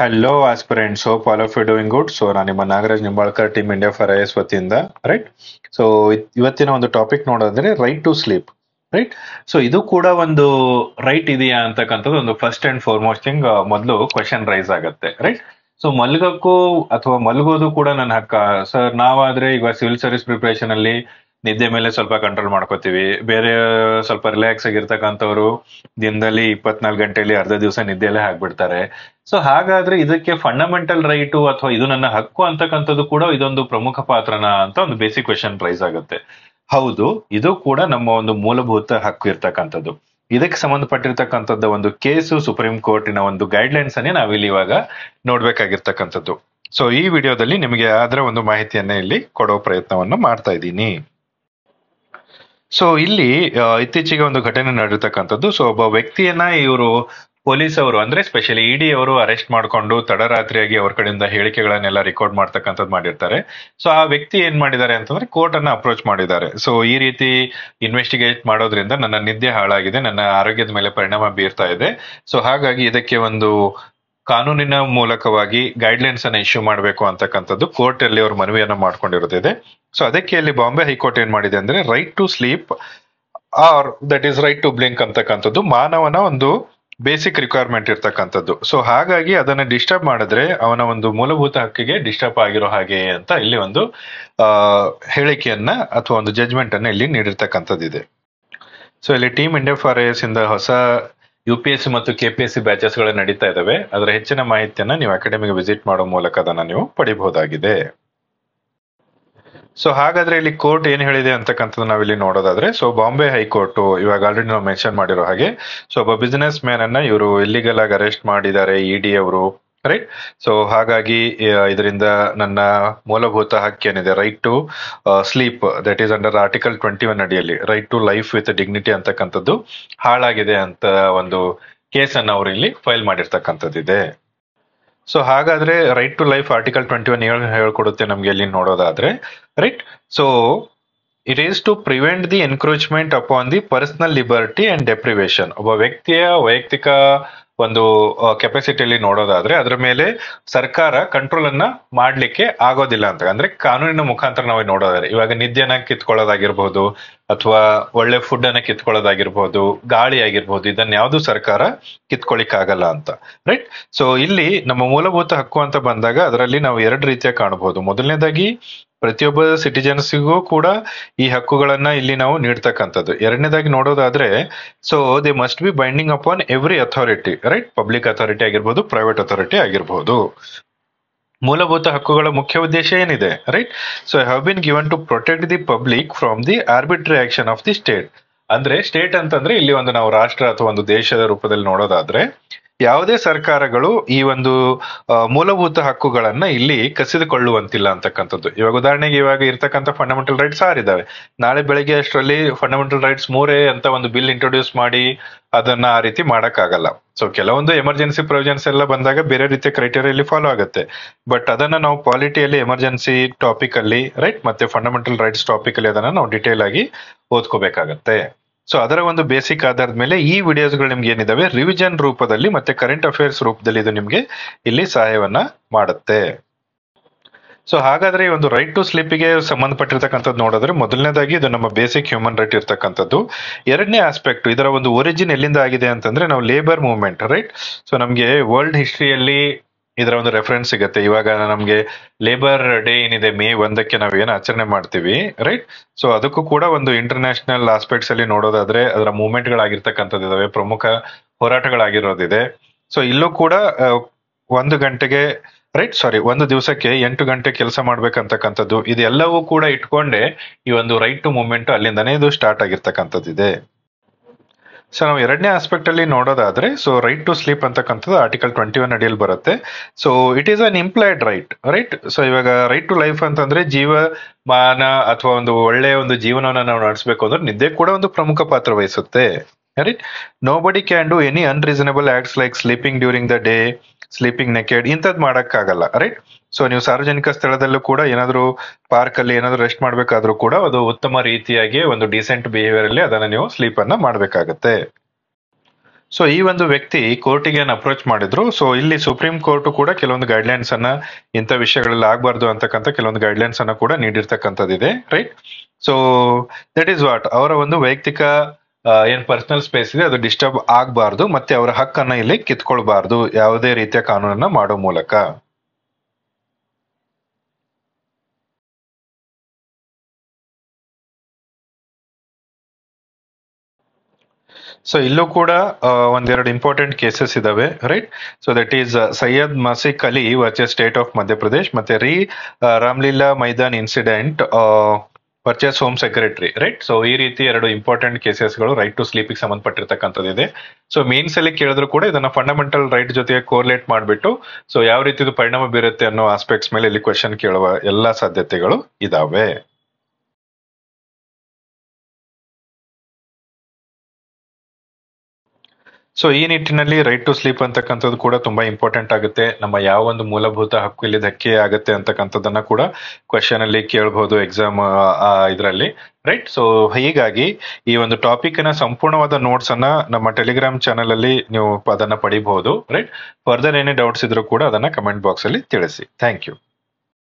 hello aspirants so follow ಫಿ you doing good so ನಾನು ನಿಮ್ಮ Nagaraj Nimbalkar team India for I S ವತಿಯಿಂದ right so ಇವತ್ತಿನ ಒಂದು ಟಾಪಿಕ್ ನೋಡೋದ್ರೆ right to sleep right so ಇದು ಕೂಡ ಒಂದು ರೈಟ್ ಇದೆಯಾ ಅಂತಕ್ಕಂಥದ್ದು ಒಂದು ಫಸ್ಟ್ ಅಂಡ್ ಮೋಸ್ಟ್ ಥಿಂಗ್ ಮೊದಲು ಕ್ವಶನ್ ರೈಸ್ ಆಗುತ್ತೆ ರೈಟ್ ಸೊ ಮಲ್ಗಕ್ಕೂ ಅಥವಾ ಮಲಗೋದು ಕೂಡ ನನ್ನ ಹಕ್ಕ ಸರ್ ನಾವಾದ್ರೆ ಈಗ ಸಿವಿಲ್ ಸರ್ವಿಸ್ ಪ್ರಿಪರೇಷನ್ ಅಲ್ಲಿ ನಿದ್ದೆ ಮೇಲೆ ಸ್ವಲ್ಪ ಕಂಟ್ರೋಲ್ ಮಾಡ್ಕೋತೀವಿ ಬೇರೆ ಸ್ವಲ್ಪ ರಿಲ್ಯಾಕ್ಸ್ ಆಗಿರ್ತಕ್ಕಂಥವ್ರು ದಿನದಲ್ಲಿ ಇಪ್ಪತ್ನಾಲ್ಕು ಗಂಟೆಯಲ್ಲಿ ಅರ್ಧ ದಿವಸ ನಿದ್ದೆಯಲ್ಲೇ ಹಾಕ್ಬಿಡ್ತಾರೆ ಸೊ ಹಾಗಾದ್ರೆ ಇದಕ್ಕೆ ಫಂಡಮೆಂಟಲ್ ರೈಟು ಅಥವಾ ಇದು ನನ್ನ ಹಕ್ಕು ಅಂತಕ್ಕಂಥದ್ದು ಕೂಡ ಇದೊಂದು ಪ್ರಮುಖ ಪಾತ್ರನ ಅಂತ ಒಂದು ಬೇಸಿಕ್ ಕ್ವೆಶನ್ ಪ್ರೈಸ್ ಆಗುತ್ತೆ ಹೌದು ಇದು ಕೂಡ ನಮ್ಮ ಒಂದು ಮೂಲಭೂತ ಹಕ್ಕು ಇರ್ತಕ್ಕಂಥದ್ದು ಇದಕ್ಕೆ ಸಂಬಂಧಪಟ್ಟಿರ್ತಕ್ಕಂಥದ್ದು ಒಂದು ಕೇಸು ಸುಪ್ರೀಂ ಕೋರ್ಟಿನ ಒಂದು ಗೈಡ್ಲೈನ್ಸ್ ಅನ್ನೇ ನಾವಿಲ್ಲಿ ಇವಾಗ ನೋಡ್ಬೇಕಾಗಿರ್ತಕ್ಕಂಥದ್ದು ಸೊ ಈ ವಿಡಿಯೋದಲ್ಲಿ ನಿಮಗೆ ಆದ್ರೆ ಒಂದು ಮಾಹಿತಿಯನ್ನ ಇಲ್ಲಿ ಕೊಡೋ ಪ್ರಯತ್ನವನ್ನು ಮಾಡ್ತಾ ಇದ್ದೀನಿ ಸೊ ಇಲ್ಲಿ ಇತ್ತೀಚೆಗೆ ಒಂದು ಘಟನೆ ನಡೀತಕ್ಕಂಥದ್ದು ಸೊ ಒಬ್ಬ ವ್ಯಕ್ತಿಯನ್ನ ಇವರು ಪೊಲೀಸ್ ಅವರು ಅಂದ್ರೆ ಸ್ಪೆಷಲಿ ಇಡಿ ಅವರು ಅರೆಸ್ಟ್ ಮಾಡ್ಕೊಂಡು ತಡರಾತ್ರಿಯಾಗಿ ಅವ್ರ ಕಡೆಯಿಂದ ಹೇಳಿಕೆಗಳನ್ನೆಲ್ಲ ರೆಕಾರ್ಡ್ ಮಾಡ್ತಕ್ಕಂಥದ್ದು ಮಾಡಿರ್ತಾರೆ ಸೊ ಆ ವ್ಯಕ್ತಿ ಏನ್ ಮಾಡಿದ್ದಾರೆ ಅಂತಂದ್ರೆ ಕೋರ್ಟ್ ಅನ್ನ ಅಪ್ರೋಚ್ ಮಾಡಿದ್ದಾರೆ ಸೊ ಈ ರೀತಿ ಇನ್ವೆಸ್ಟಿಗೇಟ್ ಮಾಡೋದ್ರಿಂದ ನನ್ನ ನಿದ್ದೆ ಹಾಳಾಗಿದೆ ನನ್ನ ಆರೋಗ್ಯದ ಮೇಲೆ ಪರಿಣಾಮ ಬೀರ್ತಾ ಇದೆ ಸೊ ಹಾಗಾಗಿ ಇದಕ್ಕೆ ಒಂದು ಕಾನೂನಿನ ಮೂಲಕವಾಗಿ ಗೈಡ್ಲೈನ್ಸ್ ಅನ್ನ ಇಶ್ಯೂ ಮಾಡಬೇಕು ಅಂತಕ್ಕಂಥದ್ದು ಕೋರ್ಟ್ ಅಲ್ಲಿ ಅವರು ಮನವಿಯನ್ನು ಮಾಡ್ಕೊಂಡಿರೋದಿದೆ ಸೊ ಅದಕ್ಕೆ ಇಲ್ಲಿ ಬಾಂಬೆ ಹೈಕೋರ್ಟ್ ಏನ್ ಮಾಡಿದೆ ಅಂದ್ರೆ right to sleep or that is right to blink ಅಂತಕ್ಕಂಥದ್ದು ಮಾನವನ ಒಂದು ಬೇಸಿಕ್ ರಿಕ್ವೈರ್ಮೆಂಟ್ ಇರ್ತಕ್ಕಂಥದ್ದು ಸೊ ಹಾಗಾಗಿ ಅದನ್ನ ಡಿಸ್ಟರ್ಬ್ ಮಾಡಿದ್ರೆ ಅವನ ಒಂದು ಮೂಲಭೂತ ಹಕ್ಕಿಗೆ ಡಿಸ್ಟರ್ಬ್ ಆಗಿರೋ ಹಾಗೆ ಅಂತ ಇಲ್ಲಿ ಒಂದು ಹೇಳಿಕೆಯನ್ನ ಅಥವಾ ಒಂದು ಜಜ್ಮೆಂಟ್ ಅನ್ನ ಇಲ್ಲಿ ಇದೆ ಸೊ ಇಲ್ಲಿ ಟೀಮ್ ಇಂಡಿಯಾ ಫಾರ್ ಇಂದ ಹೊಸ ಯು ಪಿ ಎಸ್ ಸಿ ಮತ್ತು K P S C batches ಗಳು ನಡೀತಾ ಇದ್ದಾವೆ ಅದರ ಹೆಚ್ಚಿನ ಮಾಹಿತಿಯನ್ನು ನೀವು ಅಕಾಡೆಮಿಗೆ ವಿಸಿಟ್ ಮಾಡುವ ಮೂಲಕ ಅದನ್ನು ನೀವು ಪಡಿಬಹುದಾಗಿದೆ ಸೊ ಹಾಗಾದ್ರೆ ಇಲ್ಲಿ ಕೋರ್ಟ್ ಏನ್ ಹೇಳಿದೆ ಅಂತಕ್ಕಂಥದ್ದು ನಾವು ಇಲ್ಲಿ ನೋಡೋದಾದ್ರೆ ಸೊ ಬಾಂಬೆ ಹೈಕೋರ್ಟ್ ಇವಾಗ ಆಲ್ರೆಡಿ ನಾವು ಮೆನ್ಷನ್ ಮಾಡಿರೋ ಹಾಗೆ ಸೊ ಒಬ್ಬ ಬಿಸಿನೆಸ್ ಮ್ಯಾನ್ ಅನ್ನ ಇವರು ಇಲ್ಲಿಗಲ್ ಆಗಿ ಅರೆಸ್ಟ್ ಮಾಡಿದ್ದಾರೆ ಇಡಿ e ಅವರು ರೈಟ್ ಸೊ ಹಾಗಾಗಿ ಇದರಿಂದ ನನ್ನ ಮೂಲಭೂತ ಹಕ್ಕು ಏನಿದೆ right to sleep that is under article twenty one ಅಡಿಯಲ್ಲಿ right to life with dignity ಅಂತಕ್ಕಂಥದ್ದು ಹಾಳಾಗಿದೆ ಅಂತ ಒಂದು ಕೇಸನ್ನ ಅವರು ಇಲ್ಲಿ ಫೈಲ್ ಮಾಡಿರ್ತಕ್ಕಂಥದ್ದಿದೆ ಸೊ ಹಾಗಾದ್ರೆ right to life article twenty one ಹೇಳ್ಕೊಡುತ್ತೆ ನಮ್ಗೆ ಇಲ್ಲಿ ನೋಡೋದಾದ್ರೆ right so it is to prevent the encroachment upon the personal liberty and deprivation ಒಬ್ಬ ವ್ಯಕ್ತಿಯ ವೈಯಕ್ತಿಕ ಒಂದು ಅಲ್ಲಿ ನೋಡೋದಾದ್ರೆ ಅದರ ಮೇಲೆ ಸರ್ಕಾರ ಕಂಟ್ರೋಲ್ ಅನ್ನ ಮಾಡ್ಲಿಕ್ಕೆ ಆಗೋದಿಲ್ಲ ಅಂತ ಅಂದ್ರೆ ಕಾನೂನಿನ ಮುಖಾಂತರ ನಾವು ನೋಡೋದಾದ್ರೆ ಇವಾಗ ನಿದ್ಯನ ಕಿತ್ಕೊಳ್ಳೋದಾಗಿರ್ಬಹುದು ಅಥವಾ ಒಳ್ಳೆ ಫುಡ್ ಅನ್ನ ಕಿತ್ಕೊಳ್ಳೋದಾಗಿರ್ಬಹುದು ಗಾಳಿ ಆಗಿರ್ಬಹುದು ಇದನ್ನ ಯಾವುದು ಸರ್ಕಾರ ಆಗಲ್ಲ ಅಂತ ರೈಟ್ ಸೊ ಇಲ್ಲಿ ನಮ್ಮ ಮೂಲಭೂತ ಹಕ್ಕು ಅಂತ ಬಂದಾಗ ಅದರಲ್ಲಿ ನಾವು ಎರಡು ರೀತಿಯ ಕಾಣಬಹುದು ಮೊದಲನೇದಾಗಿ ಪ್ರತಿಯೊಬ್ಬ ಸಿಟಿಜನ್ಸ್ಗೂ ಕೂಡ ಈ ಹಕ್ಕುಗಳನ್ನ ಇಲ್ಲಿ ನಾವು ನೀಡ್ತಕ್ಕಂಥದ್ದು ಎರಡನೇದಾಗಿ ನೋಡೋದಾದ್ರೆ so they must be binding upon every authority right public authority ಆಗಿರ್ಬೋದು ಪ್ರೈವೇಟ್ ಅಥಾರಿಟಿ ಆಗಿರ್ಬೋದು ಮೂಲಭೂತ ಹಕ್ಕುಗಳ ಮುಖ್ಯ ಉದ್ದೇಶ ಏನಿದೆ right so have been given to protect the public from the arbitrary action of the state ಅಂದ್ರೆ ಸ್ಟೇಟ್ ಅಂತಂದ್ರೆ ಇಲ್ಲಿ ಒಂದು ನಾವು ರಾಷ್ಟ್ರ ಅಥವಾ ಒಂದು ದೇಶದ ರೂಪದಲ್ಲಿ ನೋಡೋದಾದ್ರೆ ಯಾವುದೇ ಸರ್ಕಾರಗಳು ಈ ಒಂದು ಮೂಲಭೂತ ಹಕ್ಕುಗಳನ್ನ ಇಲ್ಲಿ ಕಸಿದುಕೊಳ್ಳುವಂತಿಲ್ಲ ಅಂತಕ್ಕಂಥದ್ದು ಇವಾಗ ಉದಾಹರಣೆಗೆ ಇವಾಗ ಇರ್ತಕ್ಕಂಥ ಫಂಡಮೆಂಟಲ್ ರೈಟ್ಸ್ ಆರಿದ್ದಾವೆ ನಾಳೆ ಬೆಳಿಗ್ಗೆ ಅಷ್ಟರಲ್ಲಿ ಫಂಡಮೆಂಟಲ್ ರೈಟ್ಸ್ ಮೂರೇ ಅಂತ ಒಂದು ಬಿಲ್ ಇಂಟ್ರೊಡ್ಯೂಸ್ ಮಾಡಿ ಅದನ್ನ ಆ ರೀತಿ ಮಾಡಕ್ಕಾಗಲ್ಲ ಸೊ ಕೆಲವೊಂದು ಎಮರ್ಜೆನ್ಸಿ ಪ್ರೊವಿಜನ್ಸ್ ಎಲ್ಲ ಬಂದಾಗ ಬೇರೆ ರೀತಿಯ ಕ್ರೈಟೀರಿಯಲ್ಲಿ ಫಾಲೋ ಆಗುತ್ತೆ ಬಟ್ ಅದನ್ನ ನಾವು ಪಾಲಿಟಿಯಲ್ಲಿ ಎಮರ್ಜೆನ್ಸಿ ಟಾಪಿಕ್ ಅಲ್ಲಿ ರೈಟ್ ಮತ್ತೆ ಫಂಡಮೆಂಟಲ್ ರೈಟ್ಸ್ ಟಾಪಿಕ್ ಅಲ್ಲಿ ಅದನ್ನ ನಾವು ಡಿಟೇಲ್ ಆಗಿ ಓದ್ಕೋಬೇಕಾಗತ್ತೆ ಸೊ ಅದರ ಒಂದು ಬೇಸಿಕ್ ಆಧಾರದ ಮೇಲೆ ಈ ವಿಡಿಯೋಸ್ಗಳು ನಿಮ್ಗೆ ಏನಿದಾವೆ ರಿವಿಜನ್ ರೂಪದಲ್ಲಿ ಮತ್ತೆ ಕರೆಂಟ್ ಅಫೇರ್ಸ್ ರೂಪದಲ್ಲಿ ಇದು ನಿಮಗೆ ಇಲ್ಲಿ ಸಹಾಯವನ್ನ ಮಾಡುತ್ತೆ ಸೊ ಹಾಗಾದ್ರೆ ಈ ಒಂದು ರೈಟ್ ಟು ಸ್ಲೀಪಿಗೆ ಸಂಬಂಧಪಟ್ಟಿರ್ತಕ್ಕಂಥದ್ದು ನೋಡಿದ್ರೆ ಮೊದಲನೇದಾಗಿ ಇದು ನಮ್ಮ ಬೇಸಿಕ್ ಹ್ಯೂಮನ್ ರೈಟ್ ಇರ್ತಕ್ಕಂಥದ್ದು ಎರಡನೇ ಆಸ್ಪೆಕ್ಟ್ ಇದರ ಒಂದು ಒರಿಜಿನ್ ಎಲ್ಲಿಂದ ಆಗಿದೆ ಅಂತಂದ್ರೆ ನಾವು ಲೇಬರ್ ಮೂವ್ಮೆಂಟ್ ರೈಟ್ ಸೊ ನಮಗೆ ವರ್ಲ್ಡ್ ಹಿಸ್ಟ್ರಿಯಲ್ಲಿ ಇದರ ಒಂದು ರೆಫರೆನ್ಸ್ ಸಿಗುತ್ತೆ ಇವಾಗ ನಮಗೆ ಲೇಬರ್ ಡೇ ಏನಿದೆ ಮೇ ಒಂದಕ್ಕೆ ಏನು ಆಚರಣೆ ಮಾಡ್ತೀವಿ ರೈಟ್ ಸೊ ಅದಕ್ಕೂ ಕೂಡ ಒಂದು ಇಂಟರ್ನ್ಯಾಷನಲ್ ಆಸ್ಪೆಕ್ಟ್ಸ್ ಅಲ್ಲಿ ನೋಡೋದಾದ್ರೆ ಅದರ ಮೂಮೆಂಟ್ಗಳಾಗಿರ್ತಕ್ಕಂಥದ್ದು ಇದಾವೆ ಪ್ರಮುಖ ಹೋರಾಟಗಳಾಗಿರೋದಿದೆ ಸೊ ಇಲ್ಲೂ ಕೂಡ ಒಂದು ಗಂಟೆಗೆ ರೈಟ್ ಸಾರಿ ಒಂದು ದಿವಸಕ್ಕೆ ಎಂಟು ಗಂಟೆ ಕೆಲಸ ಮಾಡ್ಬೇಕಂತಕ್ಕಂಥದ್ದು ಇದೆಲ್ಲವೂ ಕೂಡ ಇಟ್ಕೊಂಡೆ ಈ ಒಂದು ರೈಟ್ ಟು ಮೂವ್ಮೆಂಟ್ ಅಲ್ಲಿಂದನೇ ಇದು ಸ್ಟಾರ್ಟ್ ಆಗಿರ್ತಕ್ಕಂಥದ್ದಿದೆ ಸೊ ನಾವು ಎರಡನೇ ಆಸ್ಪೆಕ್ಟ್ ಅಲ್ಲಿ ನೋಡೋದಾದ್ರೆ ಸೊ ರೈಟ್ ಟು ಸ್ಲೀಪ್ ಅಂತಕ್ಕಂಥದ್ದು ಆರ್ಟಿಕಲ್ ಟ್ವೆಂಟಿ ಒನ್ ಅಡಿಯಲ್ಲಿ ಬರುತ್ತೆ so it is an implied right right so ಇವಾಗ ರೈಟ್ ಟು ಲೈಫ್ ಅಂತಂದ್ರೆ ಮಾನ ಅಥವಾ ಒಂದು ಒಳ್ಳೆಯ ಒಂದು ಜೀವನವನ್ನ ನಾವು ನಡೆಸಬೇಕು ಅಂದ್ರೆ ನಿದ್ದೆ ಕೂಡ ಒಂದು ಪ್ರಮುಖ ಪಾತ್ರ ವಹಿಸುತ್ತೆ right body can do any unreasonable acts like sleeping during the day sleeping naked ಇಂಥದ್ದು ಮಾಡೋಕ್ಕಾಗಲ್ಲ ರೈಟ್ ಸೊ ನೀವು ಸಾರ್ವಜನಿಕ ಸ್ಥಳದಲ್ಲೂ ಕೂಡ ಏನಾದರೂ ಅಲ್ಲಿ ಏನಾದರೂ ರೆಸ್ಟ್ ಮಾಡಬೇಕಾದ್ರೂ ಕೂಡ ಅದು ಉತ್ತಮ ರೀತಿಯಾಗಿ ಒಂದು ಡಿಸೆಂಟ್ ಅಲ್ಲಿ ಅದನ್ನು ನೀವು ಸ್ಲೀಪ್ ಅನ್ನ ಮಾಡಬೇಕಾಗತ್ತೆ ಸೊ ಈ ಒಂದು ವ್ಯಕ್ತಿ ಕೋರ್ಟಿಗೆ ಏನು ಅಪ್ರೋಚ್ ಮಾಡಿದ್ರು ಸೊ ಇಲ್ಲಿ ಸುಪ್ರೀಂ ಕೋರ್ಟ್ ಕೂಡ ಕೆಲವೊಂದು ಗೈಡ್ಲೈನ್ಸ್ ಅನ್ನ ಇಂಥ ವಿಷಯಗಳಲ್ಲಿ ಆಗಬಾರ್ದು ಅಂತಕ್ಕಂಥ ಕೆಲವೊಂದು ಗೈಡ್ಲೈನ್ಸ್ ಅನ್ನ ಕೂಡ ನೀಡಿರ್ತಕ್ಕಂಥದ್ದಿದೆ right so that is what ಅವರ ಒಂದು ವೈಯಕ್ತಿಕ ಏನ್ ಪರ್ಸನಲ್ ಸ್ಪೇಸ್ ಇದೆ ಅದು ಡಿಸ್ಟರ್ಬ್ ಆಗಬಾರ್ದು ಮತ್ತೆ ಅವರ ಹಕ್ಕನ್ನ ಇಲ್ಲಿ ಕಿತ್ಕೊಳ್ಬಾರ್ದು ಯಾವುದೇ ರೀತಿಯ ಕಾನೂನನ್ನ ಮಾಡೋ ಮೂಲಕ ಸೊ ಇಲ್ಲೂ ಕೂಡ ಒಂದೆರಡು ಇಂಪಾರ್ಟೆಂಟ್ ಕೇಸಸ್ ಇದಾವೆ right so that is Syed Masik Ali versus state of Madhya Pradesh ಮತ್ತೆ re Ramlila Maidan incident versus home secretary right so ಈ ರೀತಿ ಎರಡು ಇಂಪಾರ್ಟೆಂಟ್ ಕೇಸಸ್ಗಳು ರೈಟ್ ಟು ಸ್ಲೀಪಿಗೆ ಇದೆ ಸೊ ಮೇನ್ಸ್ ಅಲ್ಲಿ ಕೇಳಿದ್ರು ಕೂಡ ಇದನ್ನ ಫಂಡಮೆಂಟಲ್ ರೈಟ್ ಜೊತೆಗೆ ಕೋರ್ಲೇಟ್ ಮಾಡಿಬಿಟ್ಟು ಸೊ ಯಾವ ರೀತಿ ಪರಿಣಾಮ ಬೀರುತ್ತೆ ಅನ್ನೋ ಆಸ್ಪೆಕ್ಟ್ಸ್ ಮೇಲೆ ಇಲ್ಲಿ ಕ್ವಶನ್ ಕೇಳುವ ಎಲ್ಲ ಸಾಧ್ಯತೆಗಳು ಇದಾವೆ ಸೊ ಈ ನಿಟ್ಟಿನಲ್ಲಿ ರೈಟ್ ಟು ಸ್ಲೀಪ್ ಅಂತಕ್ಕಂಥದ್ದು ಕೂಡ ತುಂಬಾ ಇಂಪಾರ್ಟೆಂಟ್ ಆಗುತ್ತೆ ನಮ್ಮ ಯಾವ ಒಂದು ಮೂಲಭೂತ ಹಕ್ಕು ಇಲ್ಲಿ ಧಕ್ಕೆ ಆಗುತ್ತೆ ಅಂತಕ್ಕಂಥದ್ದನ್ನ ಕೂಡ ಕ್ವಶನ್ ಅಲ್ಲಿ ಕೇಳಬಹುದು ಎಕ್ಸಾಮ್ ಇದರಲ್ಲಿ ರೈಟ್ ಸೊ ಹೀಗಾಗಿ ಈ ಒಂದು ಟಾಪಿಕ್ ನ ಸಂಪೂರ್ಣವಾದ ನೋಟ್ಸ್ ಅನ್ನ ನಮ್ಮ ಟೆಲಿಗ್ರಾಮ್ ಚಾನಲ್ ಅಲ್ಲಿ ನೀವು ಅದನ್ನ ಪಡಿಬಹುದು ರೈಟ್ ಫರ್ದರ್ ಏನೇ ಡೌಟ್ಸ್ ಇದ್ರು ಕೂಡ ಅದನ್ನ ಕಮೆಂಟ್ ಬಾಕ್ಸ್ ಅಲ್ಲಿ ತಿಳಿಸಿ ಥ್ಯಾಂಕ್ ಯು